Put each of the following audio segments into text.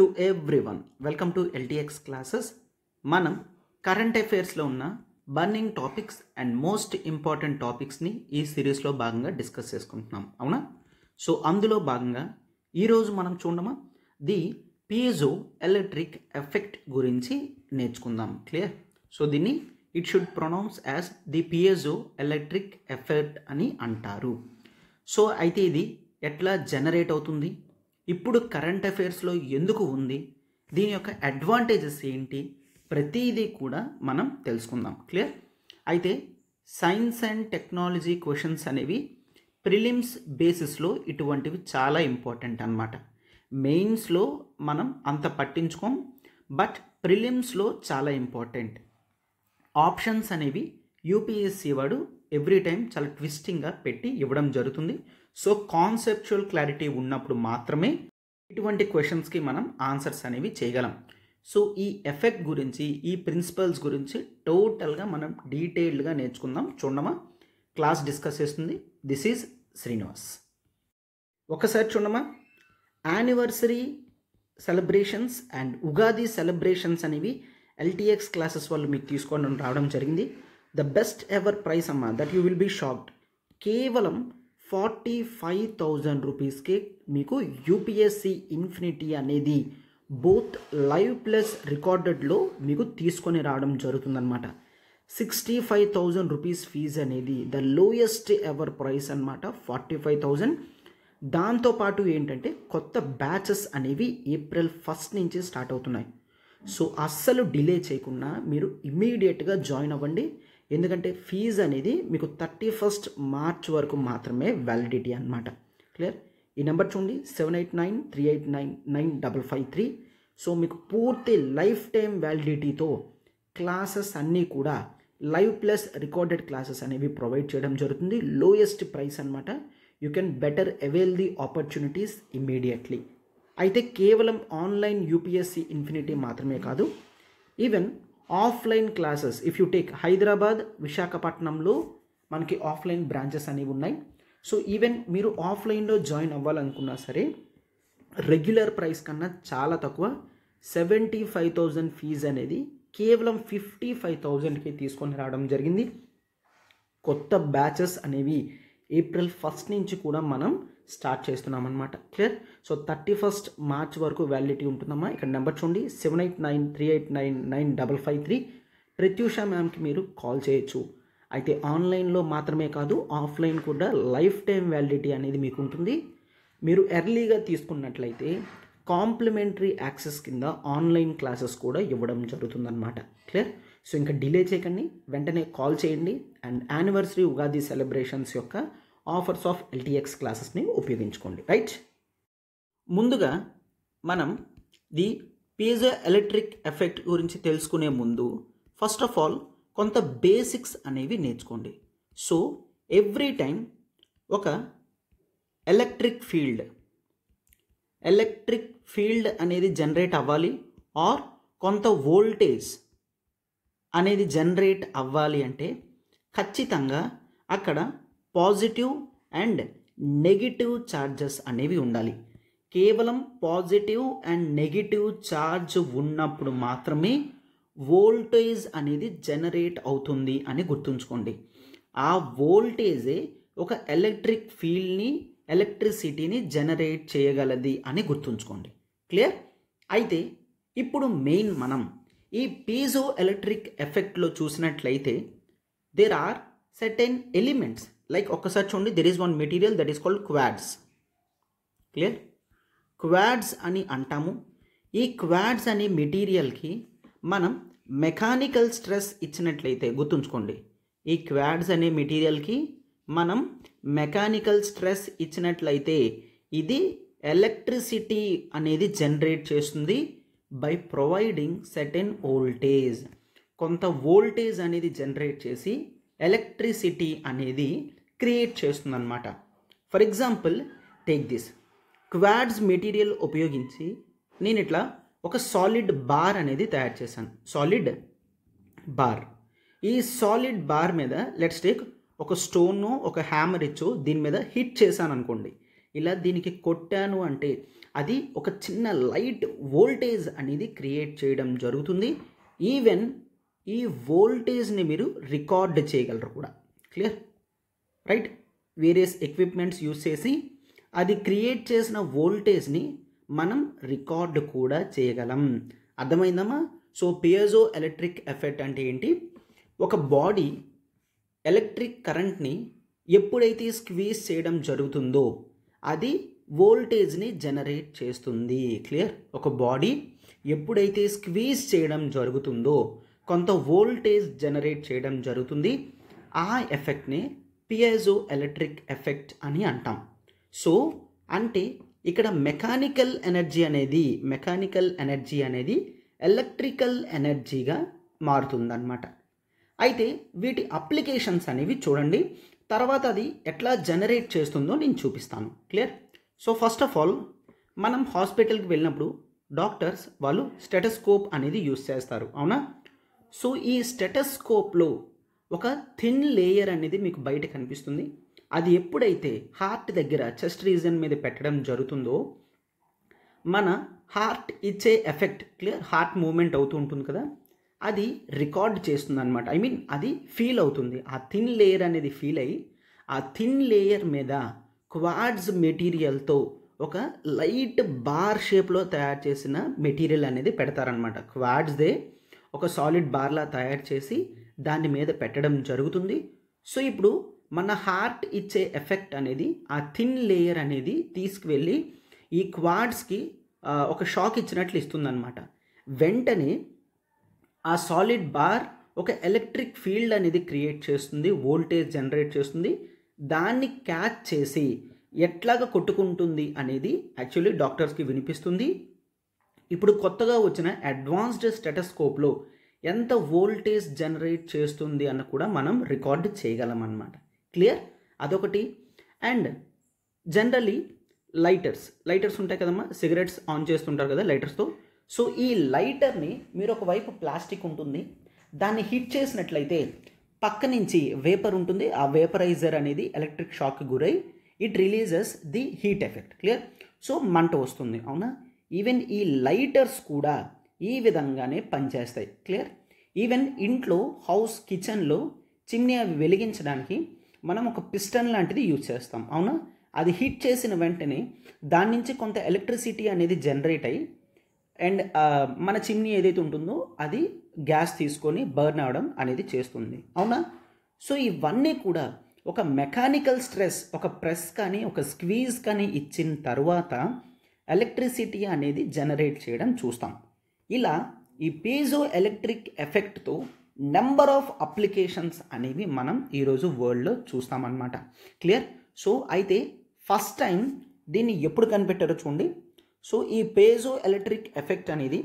to everyone welcome to LTX classes మనం current అఫైర్స్లో ఉన్న burning topics and most important టాపిక్స్ని ఈ సిరీస్లో భాగంగా డిస్కస్ చేసుకుంటున్నాం అవునా సో అందులో భాగంగా ఈరోజు మనం చూడమా ది పీజో ఎలక్ట్రిక్ ఎఫెక్ట్ గురించి నేర్చుకుందాం క్లియర్ సో దీన్ని it should pronounce as the piezo electric effect అని అంటారు సో అయితే ఇది ఎట్లా జనరేట్ అవుతుంది ఇప్పుడు కరెంట్ అఫైర్స్లో ఎందుకు ఉంది దీని యొక్క అడ్వాంటేజెస్ ఏంటి ప్రతిదీ కూడా మనం తెలుసుకుందాం క్లియర్ అయితే సైన్స్ అండ్ టెక్నాలజీ క్వశ్చన్స్ అనేవి ప్రిలిమ్స్ బేసిస్లో ఇటువంటివి చాలా ఇంపార్టెంట్ అనమాట మెయిన్స్లో మనం అంత పట్టించుకోం బట్ ప్రిలిమ్స్లో చాలా ఇంపార్టెంట్ ఆప్షన్స్ అనేవి యూపీఎస్సీ వాడు ఎవ్రీ టైం చాలా ట్విస్టింగ్గా పెట్టి ఇవ్వడం జరుగుతుంది సో కాన్సెప్చువల్ క్లారిటీ ఉన్నప్పుడు మాత్రమే ఇటువంటి క్వశ్చన్స్కి మనం ఆన్సర్స్ అనేవి చేయగలం సో ఈ ఎఫెక్ట్ గురించి ఈ ప్రిన్సిపల్స్ గురించి టోటల్గా మనం డీటెయిల్డ్గా నేర్చుకుందాం చూడమా క్లాస్ డిస్కస్ చేస్తుంది దిస్ ఈజ్ శ్రీనివాస్ ఒకసారి చూడమా anniversary celebrations and Ugadi celebrations అనేవి ఎల్టీఎక్స్ క్లాసెస్ వాళ్ళు మీకు తీసుకొని రావడం జరిగింది ద బెస్ట్ ఎవర్ ప్రైస్ అమ్మా that you will be shocked కేవలం ఫార్టీ ఫైవ్ థౌజండ్ రూపీస్కి మీకు యూపీఎస్సి ఇన్ఫినిటీ అనేది బోత్ లైవ్ ప్లస్ రికార్డెడ్లో మీకు తీసుకొని రావడం జరుగుతుందన్నమాట sixty five thousand rupees fees అనేది ద లోయెస్ట్ ఎవర్ ప్రైస్ అనమాట ఫార్టీ ఫైవ్ థౌజండ్ దాంతోపాటు ఏంటంటే కొత్త బ్యాచెస్ అనేవి ఏప్రిల్ ఫస్ట్ నుంచి స్టార్ట్ అవుతున్నాయి సో అస్సలు డిలే చేయకుండా మీరు ఇమీడియట్గా జాయిన్ అవ్వండి ఎందుకంటే ఫీజు అనేది మీకు థర్టీ ఫస్ట్ మార్చ్ వరకు మాత్రమే వ్యాలిడిటీ అనమాట క్లియర్ ఈ నెంబర్ చూడండి seven eight nine three eight nine nine double five three so మీకు పూర్తి లైఫ్ టైం వ్యాలిడిటీతో క్లాసెస్ అన్నీ కూడా లైవ్ ప్లస్ రికార్డెడ్ క్లాసెస్ అనేవి ప్రొవైడ్ చేయడం జరుగుతుంది లోయెస్ట్ ప్రైస్ అనమాట you can better avail the opportunities immediately అయితే కేవలం ఆన్లైన్ యూపీఎస్సీ ఇన్ఫినిటీ మాత్రమే కాదు even offline classes if you take Hyderabad విశాఖపట్నంలో మనకి ఆఫ్లైన్ బ్రాంచెస్ అనేవి ఉన్నాయి సో ఈవెన్ మీరు ఆఫ్లైన్లో జాయిన్ అవ్వాలనుకున్నా సరే రెగ్యులర్ ప్రైస్ కన్నా చాలా తక్కువ సెవెంటీ ఫైవ్ థౌజండ్ ఫీజ్ అనేది కేవలం ఫిఫ్టీ ఫైవ్ థౌజండ్కి తీసుకొని రావడం జరిగింది కొత్త బ్యాచెస్ అనేవి ఏప్రిల్ ఫస్ట్ నుంచి కూడా మనం స్టార్ట్ చేస్తున్నామన్నమాట clear so thirty first March వరకు వ్యాలిడిటీ ఉంటుందమ్మా ఇక్కడ నెంబర్ చూడండి seven eight nine three eight nine nine double five three Pratyusha మ్యామ్కి మీరు కాల్ చేయొచ్చు అయితే ఆన్లైన్లో మాత్రమే కాదు ఆఫ్లైన్ కూడా లైఫ్ టైం వ్యాలిడిటీ అనేది మీకు ఉంటుంది మీరు ఎర్లీగా తీసుకున్నట్లయితే కాంప్లిమెంటరీ యాక్సెస్ కింద ఆన్లైన్ క్లాసెస్ కూడా ఇవ్వడం జరుగుతుందన్నమాట క్లియర్ సో ఇంకా డిలే చేయకండి వెంటనే కాల్ చేయండి అండ్ యానివర్సరీ ఉగాది సెలబ్రేషన్స్ యొక్క ఆఫర్స్ ఆఫ్ ఎల్టీఎక్స్ క్లాసెస్ని ఉపయోగించుకోండి రైట్ ముందుగా మనం ది పీజో ఎలక్ట్రిక్ ఎఫెక్ట్ గురించి తెలుసుకునే ముందు ఫస్ట్ ఆఫ్ ఆల్ కొంత బేసిక్స్ అనేవి నేర్చుకోండి సో ఎవ్రీ టైం ఒక ఎలక్ట్రిక్ ఫీల్డ్ ఎలక్ట్రిక్ ఫీల్డ్ అనేది జనరేట్ అవ్వాలి ఆర్ కొంత వోల్టేజ్ అనేది జనరేట్ అవ్వాలి అంటే ఖచ్చితంగా అక్కడ పాజిటివ్ అండ్ నెగిటివ్ ఛార్జెస్ అనేవి ఉండాలి కేవలం పాజిటివ్ అండ్ నెగిటివ్ ఛార్జ్ ఉన్నప్పుడు మాత్రమే వోల్టేజ్ అనేది జనరేట్ అవుతుంది అని గుర్తుంచుకోండి ఆ వోల్టేజే ఒక ఎలక్ట్రిక్ ఫీల్డ్ని ఎలక్ట్రిసిటీని జనరేట్ చేయగలది అని గుర్తుంచుకోండి క్లియర్ అయితే ఇప్పుడు మెయిన్ మనం ఈ పీజో ఎలక్ట్రిక్ ఎఫెక్ట్లో చూసినట్లయితే there are certain elements like ఒక్కసారి చూడండి there is one material that is called quartz clear quartz అని అంటాము ఈ క్వాడ్స్ అనే మెటీరియల్కి మనం మెకానికల్ స్ట్రెస్ ఇచ్చినట్లయితే గుర్తుంచుకోండి ఈ క్వాడ్స్ అనే మెటీరియల్కి మనం మెకానికల్ స్ట్రెస్ ఇచ్చినట్లయితే ఇది ఎలక్ట్రిసిటీ అనేది జనరేట్ చేస్తుంది బై ప్రొవైడింగ్ సెటెన్ వోల్టేజ్ కొంత వోల్టేజ్ అనేది జనరేట్ చేసి ఎలక్ట్రిసిటీ అనేది క్రియేట్ అనమాట for example take this quartz material ఉపయోగించి నేను ఇట్లా ఒక సాలిడ్ బార్ అనేది తయారు చేశాను సాలిడ్ బార్ ఈ సాలిడ్ బార్ మీద లెట్స్ టేక్ ఒక స్టోన్ను ఒక హ్యామర్ ఇచ్చు దీని మీద హిట్ చేశాను అనుకోండి ఇలా దీనికి కొట్టాను అంటే అది ఒక చిన్న లైట్ వోల్టేజ్ అనేది క్రియేట్ చేయడం జరుగుతుంది ఈవెన్ ఈ వోల్టేజ్ని మీరు రికార్డ్ చేయగలరు కూడా clear right various equipments use చేసి అది క్రియేట్ చేసిన వోల్టేజ్ని మనం రికార్డ్ కూడా చేయగలం అర్థమైందమ్మా సో పియజో ఎలక్ట్రిక్ ఎఫెక్ట్ అంటే ఏంటి ఒక బాడీ ఎలక్ట్రిక్ కరెంట్ని ఎప్పుడైతే స్క్వీజ్ చేయడం జరుగుతుందో అది వోల్టేజ్ని జనరేట్ చేస్తుంది క్లియర్ ఒక బాడీ ఎప్పుడైతే స్క్వీజ్ చేయడం జరుగుతుందో కొంత వోల్టేజ్ జనరేట్ చేయడం జరుగుతుంది ఆ ఎఫెక్ట్ని పియాజో ఎలక్ట్రిక్ ఎఫెక్ట్ అని అంటాం సో అంటే ఇక్కడ మెకానికల్ ఎనర్జీ అనేది మెకానికల్ ఎనర్జీ అనేది ఎలక్ట్రికల్ ఎనర్జీగా మారుతుందన్నమాట అయితే వీటి అప్లికేషన్స్ అనేవి చూడండి తర్వాత అది ఎట్లా జనరేట్ చేస్తుందో నేను చూపిస్తాను clear so first of all మనం హాస్పిటల్కి వెళ్ళినప్పుడు డాక్టర్స్ వాళ్ళు స్టెటస్కోప్ అనేది యూస్ చేస్తారు అవునా సో ఈ స్టెటస్కోప్లో ఒక థిన్ లేయర్ అనేది మీకు బయట కనిపిస్తుంది అది ఎప్పుడైతే హార్ట్ దగ్గర చెస్ట్ రీజన్ మీద పెట్టడం జరుగుతుందో మన హార్ట్ ఇచ్చే ఎఫెక్ట్ క్లియర్ హార్ట్ మూమెంట్ అవుతూ ఉంటుంది కదా అది రికార్డ్ చేస్తుంది అనమాట ఐ మీన్ అది ఫీల్ అవుతుంది ఆ థిన్ లేయర్ అనేది ఫీల్ అయ్యి ఆ థిన్ లేయర్ మీద క్వాడ్స్ మెటీరియల్తో ఒక లైట్ బార్ షేప్లో తయారు చేసిన మెటీరియల్ అనేది పెడతారనమాట క్వాడ్స్దే ఒక సాలిడ్ బార్లా తయారు చేసి దాని మీద పెట్టడం జరుగుతుంది సో ఇప్పుడు మన హార్ట్ ఇచ్చే ఎఫెక్ట్ అనేది ఆ థిన్ లేయర్ అనేది తీసుకువెళ్ళి ఈ క్వాడ్స్కి ఒక షాక్ ఇచ్చినట్లు ఇస్తుందన్నమాట వెంటనే ఆ సాలిడ్ బార్ ఒక ఎలక్ట్రిక్ ఫీల్డ్ అనేది క్రియేట్ చేస్తుంది వోల్టేజ్ జనరేట్ చేస్తుంది దాన్ని క్యాచ్ చేసి ఎట్లాగా కొట్టుకుంటుంది అనేది యాక్చువల్లీ డాక్టర్స్కి వినిపిస్తుంది ఇప్పుడు కొత్తగా వచ్చిన అడ్వాన్స్డ్ స్టెటస్కోప్లో ఎంత వోల్టేజ్ జనరేట్ చేస్తుంది అని కూడా మనం రికార్డ్ చేయగలం అనమాట క్లియర్ అదొకటి అండ్ జనరలీ లైటర్స్ లైటర్స్ ఉంటాయి కదమ్మా సిగరెట్స్ ఆన్ చేస్తుంటారు కదా లైటర్స్తో సో ఈ లైటర్ని మీరు ఒకవైపు ప్లాస్టిక్ ఉంటుంది దాన్ని హిట్ చేసినట్లయితే పక్క నుంచి వేపర్ ఉంటుంది ఆ వేపరైజర్ అనేది ఎలక్ట్రిక్ షాక్ గురై it releases the heat effect clear so మంట వస్తుంది అవునా ఈవెన్ ఈ లైటర్స్ కూడా ఈ విధంగానే పనిచేస్తాయి క్లియర్ ఈవెన్ ఇంట్లో హౌస్ కిచెన్లో చిమ్ని అవి వెలిగించడానికి మనం ఒక పిస్టన్ లాంటిది యూజ్ చేస్తాం అవునా అది హీట్ చేసిన వెంటనే దాని నుంచి కొంత ఎలక్ట్రిసిటీ అనేది జనరేట్ అయ్యి అండ్ మన చిమ్ని ఏదైతే ఉంటుందో అది గ్యాస్ తీసుకొని బర్న్ అవడం అనేది చేస్తుంది అవునా సో ఇవన్నీ కూడా ఒక మెకానికల్ స్ట్రెస్ ఒక ప్రెస్ కానీ ఒక స్క్వీజ్ కానీ ఇచ్చిన తర్వాత ఎలక్ట్రిసిటీ అనేది జనరేట్ చేయడం చూస్తాం ఇలా ఈ పీజో ఎలక్ట్రిక్ ఎఫెక్ట్తో నెంబర్ ఆఫ్ అప్లికేషన్స్ అనేవి మనం ఈరోజు వరల్డ్లో చూస్తామన్నమాట క్లియర్ సో అయితే ఫస్ట్ టైం దీన్ని ఎప్పుడు కనిపెట్టారో చూడండి సో ఈ పేజో ఎలక్ట్రిక్ ఎఫెక్ట్ అనేది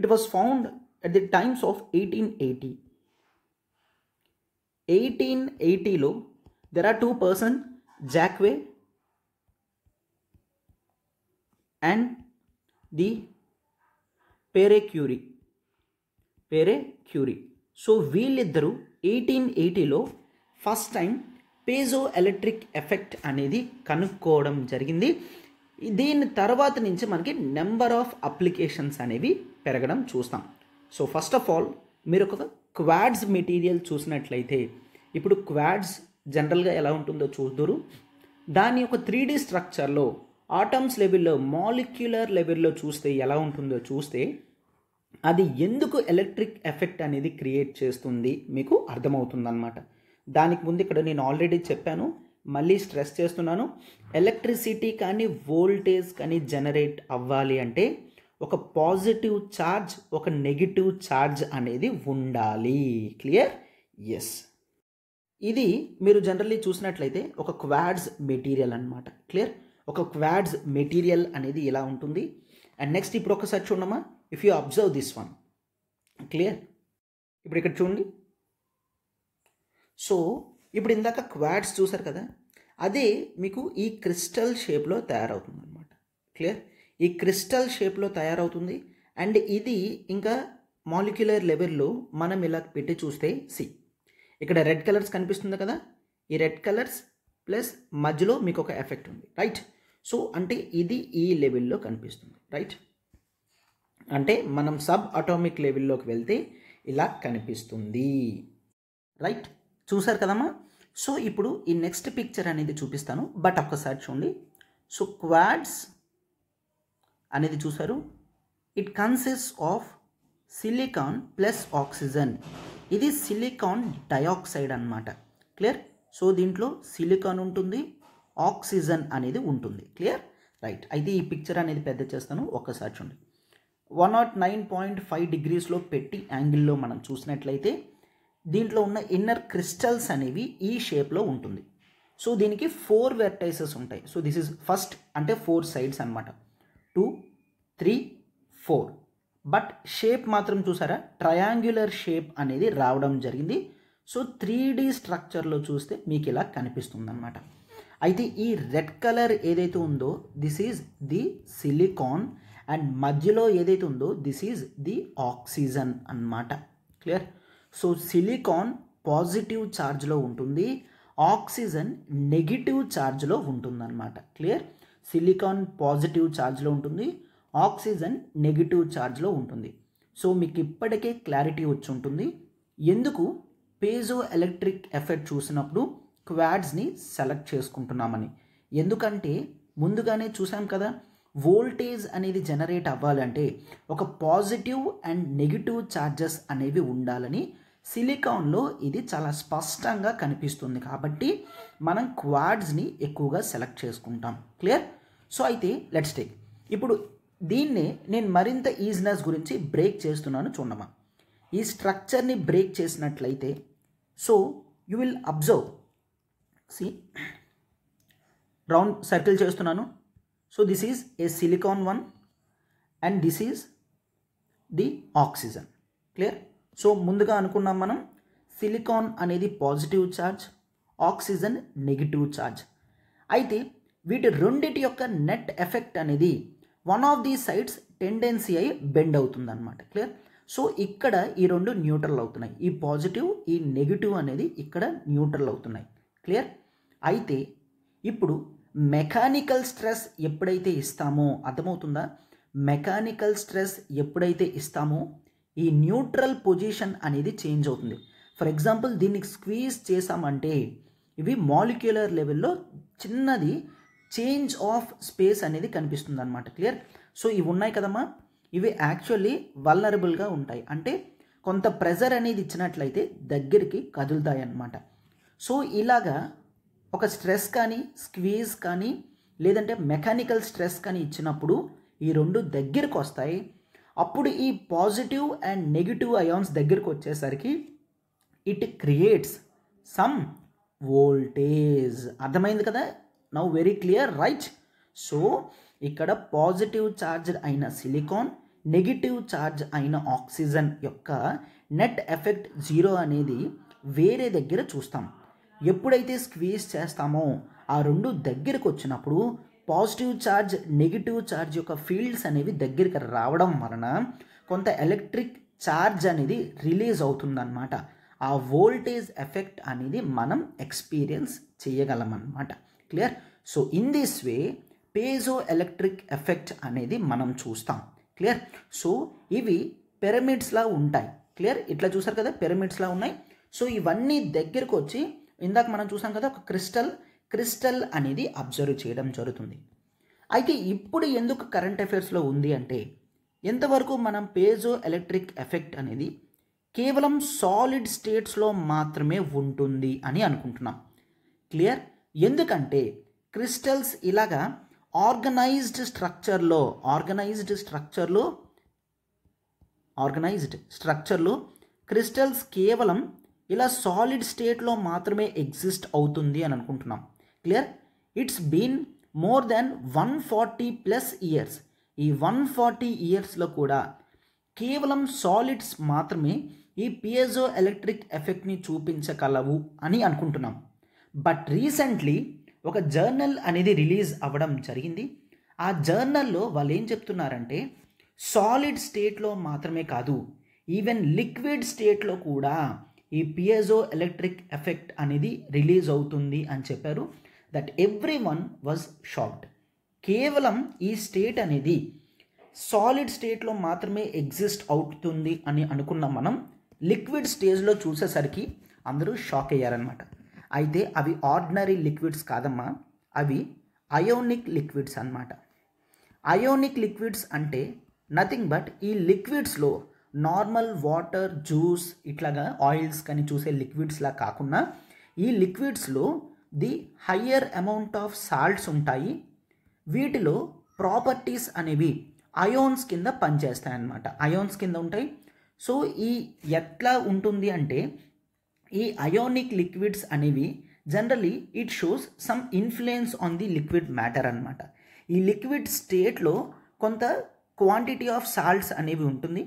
it was found at the times of eighteen eighty eighteen ఎయిటీలో there are two person Jacques and the Pierre Curie Pierre Curie so వీళ్ళిద్దరూ ఎయిటీన్ ఎయిటీలో first time piezo electric effect అనేది కనుక్కోవడం జరిగింది దీని తర్వాత నుంచి మనకి నెంబర్ ఆఫ్ అప్లికేషన్స్ అనేవి పెరగడం చూస్తాం సో ఫస్ట్ ఆఫ్ ఆల్ మీరు ఒక క్వాడ్స్ మెటీరియల్ చూసినట్లయితే ఇప్పుడు క్వాడ్స్ జనరల్గా ఎలా ఉంటుందో చూద్దరు దాని యొక్క త్రీ డీ స్ట్రక్చర్లో ఆటమ్స్ లెవెల్లో మాలిక్యులర్ లెవెల్లో చూస్తే ఎలా ఉంటుందో చూస్తే అది ఎందుకు ఎలక్ట్రిక్ ఎఫెక్ట్ అనేది క్రియేట్ చేస్తుంది మీకు అర్థమవుతుందన్నమాట దానికి ముందు ఇక్కడ నేను ఆల్రెడీ చెప్పాను మళ్ళీ స్ట్రెస్ చేస్తున్నాను ఎలక్ట్రిసిటీ కానీ వోల్టేజ్ కానీ జనరేట్ అవ్వాలి అంటే ఒక పాజిటివ్ ఛార్జ్ ఒక నెగిటివ్ ఛార్జ్ అనేది ఉండాలి క్లియర్ ఎస్ ఇది మీరు జనరల్లీ చూసినట్లయితే ఒక క్వాడ్స్ మెటీరియల్ అనమాట క్లియర్ ఒక క్వాడ్స్ మెటీరియల్ అనేది ఇలా ఉంటుంది అండ్ నెక్స్ట్ ఇప్పుడు ఒకసారి చూడమ్మా if you observe this one clear ఇప్పుడు ఇక్కడ చూడండి సో ఇప్పుడు ఇందాక క్వాడ్స్ చూసారు కదా అదే మీకు ఈ క్రిస్టల్ షేప్లో తయారవుతుంది అనమాట క్లియర్ ఈ క్రిస్టల్ షేప్లో తయారవుతుంది అండ్ ఇది ఇంకా మాలిక్యులర్ లెవెల్లో మనం ఇలా పెట్టి చూస్తే సి ఇక్కడ రెడ్ కలర్స్ కనిపిస్తుంది కదా ఈ రెడ్ కలర్స్ ప్లస్ మధ్యలో మీకు ఒక ఎఫెక్ట్ ఉంది రైట్ సో అంటే ఇది ఈ లెవెల్లో కనిపిస్తుంది రైట్ అంటే మనం సబ్ అటామిక్ లెవెల్లోకి వెళ్తే ఇలా కనిపిస్తుంది రైట్ చూసారు కదమ్మా సో ఇప్పుడు ఈ నెక్స్ట్ పిక్చర్ అనేది చూపిస్తాను బట్ ఒక్కసారి చూడండి సో క్వాడ్స్ అనేది చూసారు it consists of silicon plus oxygen ఇది సిలికాన్ డయాక్సైడ్ అనమాట క్లియర్ సో దీంట్లో సిలికాన్ ఉంటుంది ఆక్సిజన్ అనేది ఉంటుంది క్లియర్ రైట్ అయితే ఈ పిక్చర్ అనేది పెద్ద చేస్తాను ఒక్కసారి చూడండి one naught nine point five డిగ్రీస్లో పెట్టి యాంగిల్లో మనం చూసినట్లయితే దీంట్లో ఉన్న ఇన్నర్ క్రిస్టల్స్ అనేవి ఈ షేప్లో ఉంటుంది సో దీనికి ఫోర్ వెర్టైసెస్ ఉంటాయి సో దిస్ ఇస్ ఫస్ట్ అంటే ఫోర్ సైడ్స్ అనమాట two three four but shape మాత్రం చూసారా ట్రయాంగులర్ షేప్ అనేది రావడం జరిగింది సో త్రీ డీ స్ట్రక్చర్లో చూస్తే మీకు ఇలా కనిపిస్తుంది అనమాట అయితే ఈ రెడ్ కలర్ ఏదైతే ఉందో this is the silicon and మధ్యలో ఏదైతే ఉందో దిస్ ఈజ్ ది ఆక్సిజన్ అన్నమాట క్లియర్ సో సిలికాన్ పాజిటివ్ ఛార్జ్లో ఉంటుంది ఆక్సిజన్ నెగిటివ్ ఛార్జ్లో ఉంటుందన్నమాట క్లియర్ సిలికాన్ పాజిటివ్ ఛార్జ్లో ఉంటుంది ఆక్సిజన్ నెగిటివ్ ఛార్జ్లో ఉంటుంది సో మీకు ఇప్పటికే క్లారిటీ వచ్చి ఉంటుంది ఎందుకు పేజో ఎలక్ట్రిక్ ఎఫెక్ట్ చూసినప్పుడు క్వాడ్స్ని సెలెక్ట్ చేసుకుంటున్నామని ఎందుకంటే ముందుగానే చూసాం కదా వోల్టేజ్ అనేది జనరేట్ అవ్వాలంటే ఒక పాజిటివ్ అండ్ నెగిటివ్ ఛార్జెస్ అనేవి ఉండాలని సిలికాన్లో ఇది చాలా స్పష్టంగా కనిపిస్తుంది కాబట్టి మనం క్వాడ్స్ని ఎక్కువగా సెలెక్ట్ చేసుకుంటాం క్లియర్ సో అయితే లెట్స్ టేక్ ఇప్పుడు దీన్నే నేను మరింత ఈజినెస్ గురించి బ్రేక్ చేస్తున్నాను చూడమా ఈ స్ట్రక్చర్ని బ్రేక్ చేసినట్లయితే so you will observe see round circle చేస్తున్నాను so this is a silicon one and this is the oxygen clear so ముందుగా అనుకున్నాం మనం సిలికాన్ అనేది positive charge oxygen negative charge అయితే వీటి రెండిటి యొక్క నెట్ ఎఫెక్ట్ అనేది one of the sides tendency అయి బెండ్ అవుతుంది అనమాట క్లియర్ సో ఇక్కడ ఈ రెండు న్యూట్రల్ అవుతున్నాయి ఈ పాజిటివ్ ఈ నెగిటివ్ అనేది ఇక్కడ న్యూట్రల్ అవుతున్నాయి క్లియర్ అయితే ఇప్పుడు మెకానికల్ స్ట్రెస్ ఎప్పుడైతే ఇస్తామో అర్థమవుతుందా మెకానికల్ స్ట్రెస్ ఎప్పుడైతే ఇస్తామో ఈ న్యూట్రల్ పొజిషన్ అనేది చేంజ్ అవుతుంది ఫర్ ఎగ్జాంపుల్ దీన్ని స్క్వీజ్ చేసామంటే ఇవి మాలిక్యులర్ లెవెల్లో చిన్నది చేంజ్ ఆఫ్ స్పేస్ అనేది కనిపిస్తుంది అనమాట క్లియర్ సో ఇవి ఉన్నాయి కదమ్మా ఇవి యాక్చువల్లీ వల్నరబుల్గా ఉంటాయి అంటే కొంత ప్రెజర్ అనేది ఇచ్చినట్లయితే దగ్గరికి కదులుతాయి అన్నమాట సో ఇలాగా ఒక స్ట్రెస్ కానీ స్క్వీజ్ కానీ లేదంటే మెకానికల్ స్ట్రెస్ కానీ ఇచ్చినప్పుడు ఈ రెండు దగ్గరకు వస్తాయి అప్పుడు ఈ పాజిటివ్ అండ్ నెగిటివ్ అయాన్స్ దగ్గరకు వచ్చేసరికి ఇట్ క్రియేట్స్ సమ్ వోల్టేజ్ అర్థమైంది కదా now very clear right so ఇక్కడ పాజిటివ్ ఛార్జ్ అయిన సిలికాన్ నెగిటివ్ ఛార్జ్ అయిన ఆక్సిజన్ యొక్క నెట్ ఎఫెక్ట్ జీరో అనేది వేరే దగ్గర చూస్తాం ఎప్పుడైతే స్క్వీజ్ చేస్తామో ఆ రెండు దగ్గరకు వచ్చినప్పుడు పాజిటివ్ ఛార్జ్ నెగిటివ్ ఛార్జ్ యొక్క ఫీల్డ్స్ అనేవి దగ్గరికి రావడం వలన కొంత ఎలక్ట్రిక్ ఛార్జ్ అనేది రిలీజ్ అవుతుందన్నమాట ఆ వోల్టేజ్ ఎఫెక్ట్ అనేది మనం ఎక్స్పీరియన్స్ చేయగలమన్నమాట clear so in this way piezo electric effect అనేది మనం చూస్తాం క్లియర్ సో ఇవి పిరమిడ్స్లా ఉంటాయి క్లియర్ ఇట్లా చూసారు కదా పిరమిడ్స్లా ఉన్నాయి సో ఇవన్నీ దగ్గరకు వచ్చి ఇందాక మనం చూసాం కదా ఒక క్రిస్టల్ క్రిస్టల్ అనేది అబ్జర్వ్ చేయడం జరుగుతుంది అయితే ఇప్పుడు ఎందుకు కరెంట్ అఫైర్స్లో ఉంది అంటే ఎంతవరకు మనం పేజో ఎలక్ట్రిక్ ఎఫెక్ట్ అనేది కేవలం సాలిడ్ స్టేట్స్లో మాత్రమే ఉంటుంది అని అనుకుంటున్నాం క్లియర్ ఎందుకంటే క్రిస్టల్స్ ఇలాగా ఆర్గనైజ్డ్ స్ట్రక్చర్లో ఆర్గనైజ్డ్ స్ట్రక్చర్లో ఆర్గనైజ్డ్ స్ట్రక్చర్లో క్రిస్టల్స్ కేవలం ఇలా సాలిడ్ స్టేట్లో మాత్రమే ఎగ్జిస్ట్ అవుతుంది అని అనుకుంటున్నాం clear it's been more than one forty plus years ఈ వన్ ఫార్టీ ఇయర్స్లో కూడా కేవలం సాలిడ్స్ మాత్రమే ఈ పిఎజో ఎలక్ట్రిక్ ఎఫెక్ట్ని చూపించగలవు అని అనుకుంటున్నాం బట్ రీసెంట్లీ ఒక జర్నల్ అనేది రిలీజ్ అవ్వడం జరిగింది ఆ జర్నల్లో వాళ్ళు ఏం చెప్తున్నారంటే సాలిడ్ స్టేట్లో మాత్రమే కాదు ఈవెన్ లిక్విడ్ స్టేట్లో కూడా ఈ పియజో ఎలక్ట్రిక్ ఎఫెక్ట్ అనేది రిలీజ్ అవుతుంది అని చెప్పారు that everyone was shocked కేవలం ఈ స్టేట్ అనేది సాలిడ్ స్టేట్లో మాత్రమే ఎగ్జిస్ట్ అవుతుంది అని అనుకున్న మనం లిక్విడ్ స్టేజ్లో చూసేసరికి అందరూ షాక్ అయ్యారనమాట అయితే అవి ఆర్డినరీ లిక్విడ్స్ కాదమ్మా అవి అయోనిక్ లిక్విడ్స్ అనమాట అయోనిక్ లిక్విడ్స్ అంటే నథింగ్ బట్ ఈ లిక్విడ్స్లో నార్మల్ వాటర్ జ్యూస్ ఇట్లాగా ఆయిల్స్ కానీ చూసే లిక్విడ్స్లా కాకుండా ఈ లిక్విడ్స్లో the higher amount of salts ఉంటాయి వీటిలో ప్రాపర్టీస్ అనేవి అయోన్స్ కింద పనిచేస్తాయి అన్నమాట అయోన్స్ కింద ఉంటాయి సో ఈ ఎట్లా ఉంటుంది అంటే ఈ అయోనిక్ లిక్విడ్స్ అనేవి generally it shows some influence on the liquid matter అనమాట ఈ లిక్విడ్ స్టేట్లో కొంత క్వాంటిటీ ఆఫ్ సాల్ట్స్ అనేవి ఉంటుంది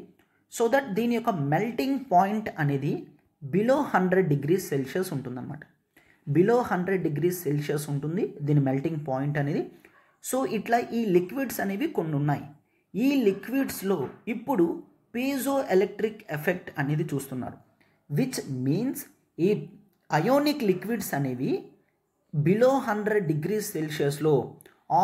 సో దట్ దీని యొక్క మెల్టింగ్ పాయింట్ అనేది బిలో హండ్రెడ్ డిగ్రీ సెల్సియస్ ఉంటుందన్నమాట బిలో హండ్రెడ్ డిగ్రీ సెల్సియస్ ఉంటుంది దీని మెల్టింగ్ పాయింట్ అనేది సో ఇట్లా ఈ లిక్విడ్స్ అనేవి కొన్ని ఉన్నాయి ఈ లిక్విడ్స్లో ఇప్పుడు పీజో ఎలక్ట్రిక్ ఎఫెక్ట్ అనేది చూస్తున్నారు విచ్ మీన్స్ ఈ అయోనిక్ లిక్విడ్స్ అనేవి బిలో హండ్రెడ్ డిగ్రీ సెల్సియస్లో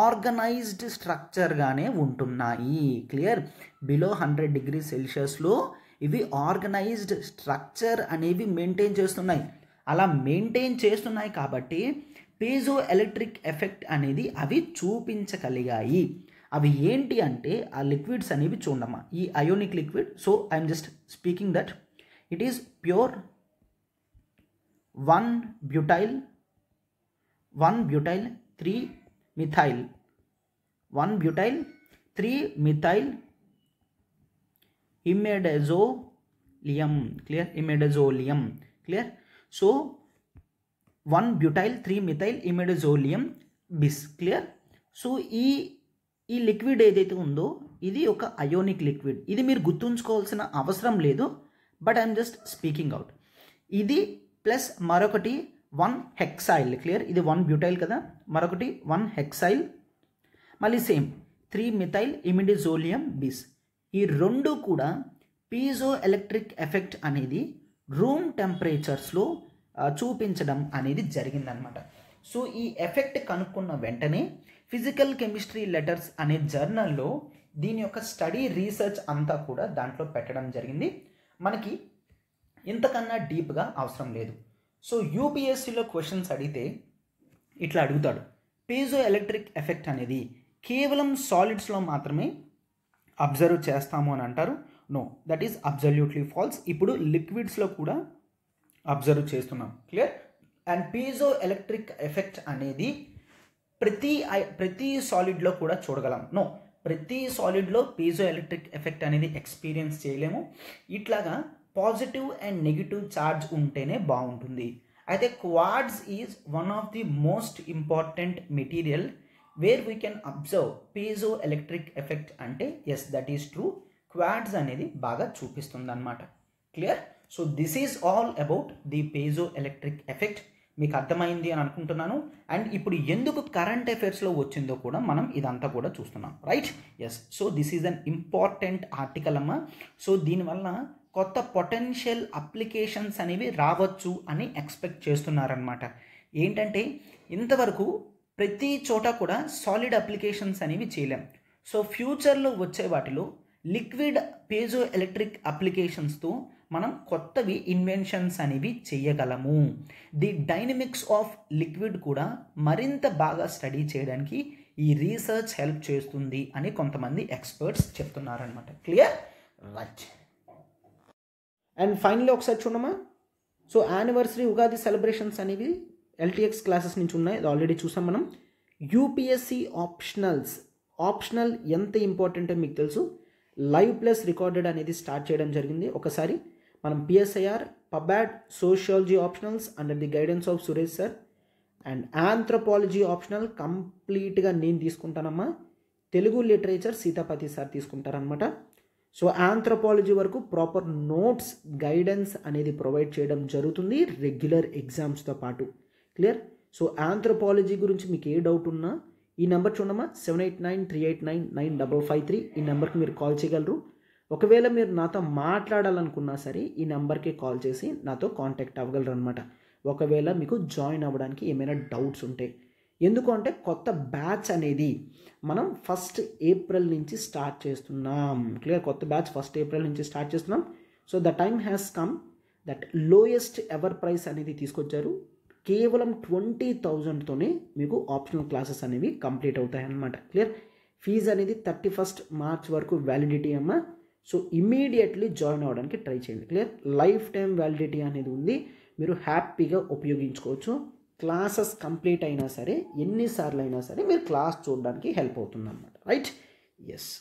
ఆర్గనైజ్డ్ స్ట్రక్చర్గానే ఉంటున్నాయి క్లియర్ బిలో హండ్రెడ్ డిగ్రీ సెల్సియస్లో ఇవి ఆర్గనైజ్డ్ స్ట్రక్చర్ అనేవి మెయింటైన్ చేస్తున్నాయి అలా మెయింటైన్ చేస్తున్నాయి కాబట్టి పీజో ఎలక్ట్రిక్ ఎఫెక్ట్ అనేది అవి చూపించగలిగాయి అవి ఏంటి అంటే ఆ లిక్విడ్స్ అనేవి చూడమ్మా ఈ ionic liquid so I'm just speaking that it is pure one butyl one butyl three methyl one butyl three methyl imidazolium clear imidazolium clear so one butyl three methyl imidazolium bis clear so ఈ ఈ liquid ఏదైతే ఉందో ఇది ఒక ionic liquid ఇది మీరు గుర్తుంచుకోవాల్సిన అవసరం లేదు but I'm just speaking out ఇది ప్లస్ మరొకటి వన్ హెక్సైల్ క్లియర్ ఇది వన్ బ్యూటైల్ కదా మరొకటి వన్ హెక్సైల్ మళ్ళీ same three methyl imidazolium bis ఈ రెండు కూడా పీజో ఎలక్ట్రిక్ ఎఫెక్ట్ అనేది రూమ్ టెంపరేచర్స్లో చూపించడం అనేది జరిగిందనమాట సో ఈ ఎఫెక్ట్ కనుక్కున్న వెంటనే ఫిజికల్ కెమిస్ట్రీ లెటర్స్ అనే జర్నల్లో దీని యొక్క స్టడీ రీసెర్చ్ అంతా కూడా దాంట్లో పెట్టడం జరిగింది మనకి ఇంతకన్నా డీప్గా అవసరం లేదు సో యూపీఎస్సీలో క్వశ్చన్స్ అడిగితే ఇట్లా అడుగుతాడు పీజో ఎలక్ట్రిక్ ఎఫెక్ట్ అనేది కేవలం సాలిడ్స్లో మాత్రమే అబ్జర్వ్ చేస్తాము అని అంటారు no that is absolutely false ఇప్పుడు లిక్విడ్స్లో కూడా అబ్జర్వ్ చేస్తున్నాం clear and piezo electric effect అనేది ప్రతి ప్రతి సాలిడ్లో కూడా చూడగలం నో ప్రతి సాలిడ్లో పీజో ఎలక్ట్రిక్ ఎఫెక్ట్ అనేది ఎక్స్పీరియన్స్ చేయలేము ఇట్లాగా పాజిటివ్ అండ్ నెగిటివ్ ఛార్జ్ ఉంటేనే బాగుంటుంది అయితే quartz is one of the most important material where we can observe piezo electric effect అంటే yes that is true quartz అనేది బాగా చూపిస్తుంది అనమాట clear so this is all about the piezo electric effect మీకు అర్థమైంది అని అనుకుంటున్నాను అండ్ ఇప్పుడు ఎందుకు కరెంట్ అఫైర్స్లో వచ్చిందో కూడా మనం ఇదంతా కూడా చూస్తున్నాం right yes so this is an important article అమ్మ సో దీనివల్ల కొత్త పొటెన్షియల్ అప్లికేషన్స్ అనేవి రావచ్చు అని ఎక్స్పెక్ట్ చేస్తున్నారనమాట ఏంటంటే ఇంతవరకు ప్రతి చోట కూడా సాలిడ్ అప్లికేషన్స్ అనేవి చేయలేం సో ఫ్యూచర్లో వచ్చే వాటిలో లిక్విడ్ పేజో ఎలక్ట్రిక్ అప్లికేషన్స్తో మనం కొత్తవి ఇన్వెన్షన్స్ అనేవి చేయగలము ది డైనమిక్స్ ఆఫ్ లిక్విడ్ కూడా మరింత బాగా స్టడీ చేయడానికి ఈ రీసెర్చ్ హెల్ప్ చేస్తుంది అని కొంతమంది ఎక్స్పర్ట్స్ చెప్తున్నారనమాట క్లియర్ రైట్ అండ్ ఫైనల్లీ ఒకసారి చూడమా సో యానివర్సరీ ఉగాది సెలబ్రేషన్స్ అనేవి ఎల్టీఎక్స్ క్లాసెస్ నుంచి ఉన్నాయి ఆల్రెడీ చూసాం మనం యూపీఎస్సీ ఆప్షనల్స్ ఆప్షనల్ ఎంత ఇంపార్టెంటో మీకు తెలుసు లైవ్ ప్లస్ రికార్డెడ్ అనేది స్టార్ట్ చేయడం జరిగింది ఒకసారి మనం PSIR PubAd sociology optionals under the guidance of Suresh sir అండ్ ఆంథ్రపాలజీ ఆప్షనల్ కంప్లీట్గా నేను తీసుకుంటానమ్మా తెలుగు లిటరేచర్ సీతాపతి సార్ తీసుకుంటారనమాట సో ఆంథ్రపాలజీ వరకు ప్రాపర్ నోట్స్ గైడెన్స్ అనేది ప్రొవైడ్ చేయడం జరుగుతుంది రెగ్యులర్ ఎగ్జామ్స్తో పాటు క్లియర్ సో ఆంథ్రపాలజీ గురించి మీకు ఏ డౌట్ ఉన్నా ఈ నెంబర్ చూడమ్మా seven eight nine three eight nine nine double five three ఈ నెంబర్కి మీరు కాల్ చేయగలరు ఒకవేళ మీరు నాతో మాట్లాడాలనుకున్నా సరే ఈ నెంబర్కే కాల్ చేసి నాతో కాంటాక్ట్ అవ్వగలరు అనమాట ఒకవేళ మీకు జాయిన్ అవ్వడానికి ఏమైనా డౌట్స్ ఉంటాయి ఎందుకు అంటే కొత్త బ్యాచ్ అనేది మనం ఫస్ట్ ఏప్రిల్ నుంచి స్టార్ట్ చేస్తున్నాం క్లియర్ కొత్త బ్యాచ్ ఫస్ట్ ఏప్రిల్ నుంచి స్టార్ట్ చేస్తున్నాం so the time has come that lowest ever price అనేది తీసుకొచ్చారు కేవలం ట్వంటీ థౌజండ్తోనే మీకు ఆప్షనల్ క్లాసెస్ అనేవి కంప్లీట్ అవుతాయి అన్నమాట క్లియర్ ఫీజ్ అనేది థర్టీ ఫస్ట్ మార్చ్ వరకు వ్యాలిడిటీ అమ్మ సో ఇమీడియట్లీ జాయిన్ అవ్వడానికి ట్రై చేయండి క్లియర్ లైఫ్ టైం వ్యాలిడిటీ అనేది ఉంది మీరు హ్యాపీగా ఉపయోగించుకోవచ్చు క్లాసెస్ కంప్లీట్ అయినా సరే ఎన్నిసార్లు అయినా సరే మీరు క్లాస్ చూడడానికి హెల్ప్ అనమాట రైట్ ఎస్